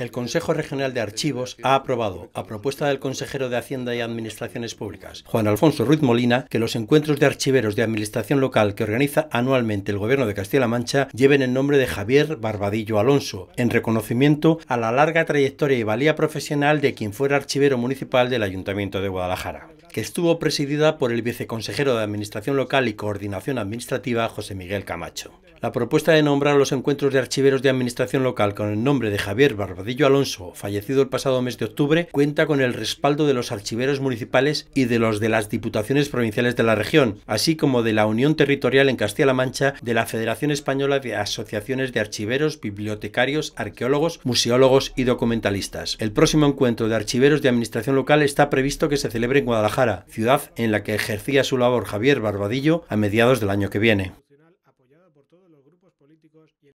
El Consejo Regional de Archivos ha aprobado, a propuesta del consejero de Hacienda y Administraciones Públicas, Juan Alfonso Ruiz Molina, que los encuentros de archiveros de administración local que organiza anualmente el Gobierno de Castilla-La Mancha lleven el nombre de Javier Barbadillo Alonso, en reconocimiento a la larga trayectoria y valía profesional de quien fuera archivero municipal del Ayuntamiento de Guadalajara estuvo presidida por el viceconsejero de Administración Local y Coordinación Administrativa, José Miguel Camacho. La propuesta de nombrar los encuentros de archiveros de Administración Local con el nombre de Javier Barbadillo Alonso, fallecido el pasado mes de octubre, cuenta con el respaldo de los archiveros municipales y de los de las diputaciones provinciales de la región, así como de la Unión Territorial en Castilla-La Mancha, de la Federación Española de Asociaciones de Archiveros, Bibliotecarios, Arqueólogos, Museólogos y Documentalistas. El próximo encuentro de archiveros de Administración Local está previsto que se celebre en Guadalajara ciudad en la que ejercía su labor Javier Barbadillo a mediados del año que viene.